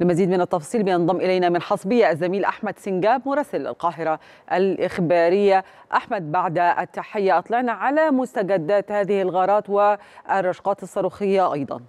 لمزيد من التفصيل بينضم إلينا من حصبية الزميل أحمد سنجاب مراسل القاهرة الإخبارية أحمد بعد التحية أطلعنا على مستجدات هذه الغارات والرشقات الصاروخية أيضاً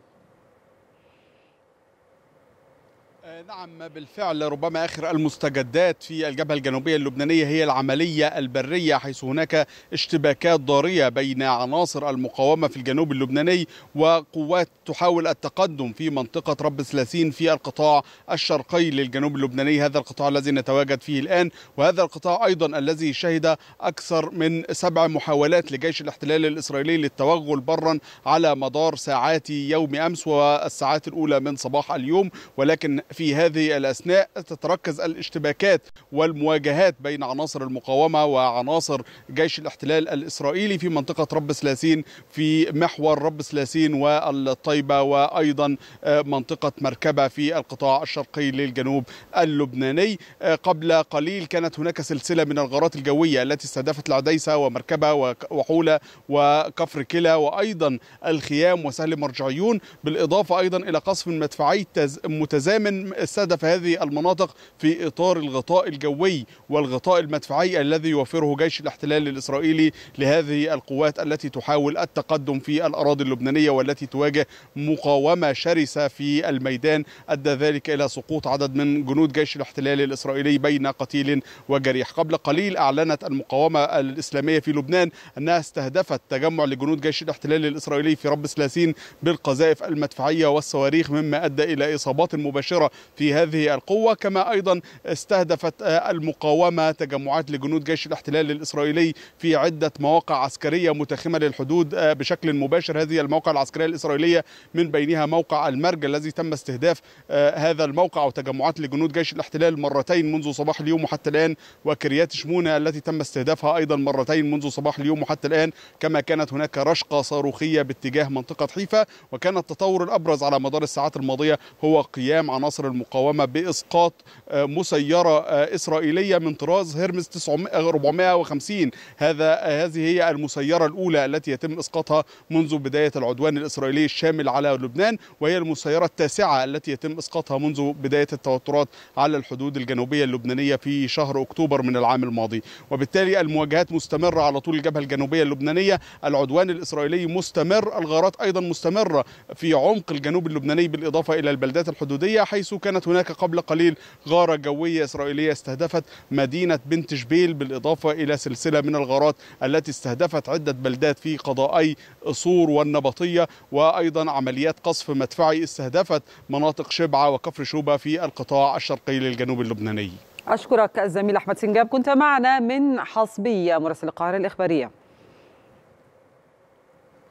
نعم بالفعل ربما اخر المستجدات في الجبهه الجنوبيه اللبنانيه هي العمليه البريه حيث هناك اشتباكات ضاريه بين عناصر المقاومه في الجنوب اللبناني وقوات تحاول التقدم في منطقه رب سلاسين في القطاع الشرقي للجنوب اللبناني هذا القطاع الذي نتواجد فيه الان وهذا القطاع ايضا الذي شهد اكثر من سبع محاولات لجيش الاحتلال الاسرائيلي للتوغل برا على مدار ساعات يوم امس والساعات الاولى من صباح اليوم ولكن في هذه الأثناء تتركز الاشتباكات والمواجهات بين عناصر المقاومة وعناصر جيش الاحتلال الإسرائيلي في منطقة رب سلاسين في محور رب سلاسين والطيبة وأيضا آه، منطقة مركبة في القطاع الشرقي للجنوب اللبناني آه، قبل قليل كانت هناك سلسلة من الغارات الجوية التي استهدفت العديسة ومركبة وحولة وكفر كلا وأيضا الخيام وسهل مرجعيون بالإضافة أيضا إلى قصف مدفعي متزامن استهدف هذه المناطق في إطار الغطاء الجوي والغطاء المدفعي الذي يوفره جيش الاحتلال الإسرائيلي لهذه القوات التي تحاول التقدم في الأراضي اللبنانية والتي تواجه مقاومة شرسة في الميدان أدى ذلك إلى سقوط عدد من جنود جيش الاحتلال الإسرائيلي بين قتيل وجريح قبل قليل أعلنت المقاومة الإسلامية في لبنان أنها استهدفت تجمع لجنود جيش الاحتلال الإسرائيلي في رب سلاسين بالقذائف المدفعية والصواريخ مما أدى إلى إصابات مباشرة في هذه القوة كما أيضا استهدفت آه، المقاومة تجمعات لجنود جيش الاحتلال الإسرائيلي في عدة مواقع عسكرية متاخمة للحدود آه، بشكل مباشر هذه المواقع العسكرية الإسرائيلية من بينها موقع المرج الذي تم استهداف آه، هذا الموقع وتجمعات لجنود جيش الاحتلال مرتين منذ صباح اليوم وحتى الآن وكريات شمونة التي تم استهدافها أيضا مرتين منذ صباح اليوم وحتى الآن كما كانت هناك رشقة صاروخية باتجاه منطقة حيفا وكان التطور الأبرز على مدار الساعات الماضية هو قيام عناصر الم... المقاومة بإسقاط آه، مسيرة آه، إسرائيلية من طراز هرمز 450 هذا آه، هذه هي المسيرة الأولى التي يتم إسقاطها منذ بداية العدوان الإسرائيلي الشامل على لبنان وهي المسيرة التاسعة التي يتم إسقاطها منذ بداية التوترات على الحدود الجنوبية اللبنانية في شهر أكتوبر من العام الماضي وبالتالي المواجهات مستمرة على طول الجبهة الجنوبية اللبنانية العدوان الإسرائيلي مستمر الغارات أيضا مستمرة في عمق الجنوب اللبناني بالإضافة إلى البلدات الحدودية حيث وكانت هناك قبل قليل غارة جوية إسرائيلية استهدفت مدينة بنت جبيل بالإضافة إلى سلسلة من الغارات التي استهدفت عدة بلدات في قضائي صور والنبطية وأيضا عمليات قصف مدفعي استهدفت مناطق شبعة وكفر شوبة في القطاع الشرقي للجنوب اللبناني أشكرك الزميل أحمد سنجاب كنت معنا من حصبية مراسل القاهرة الإخبارية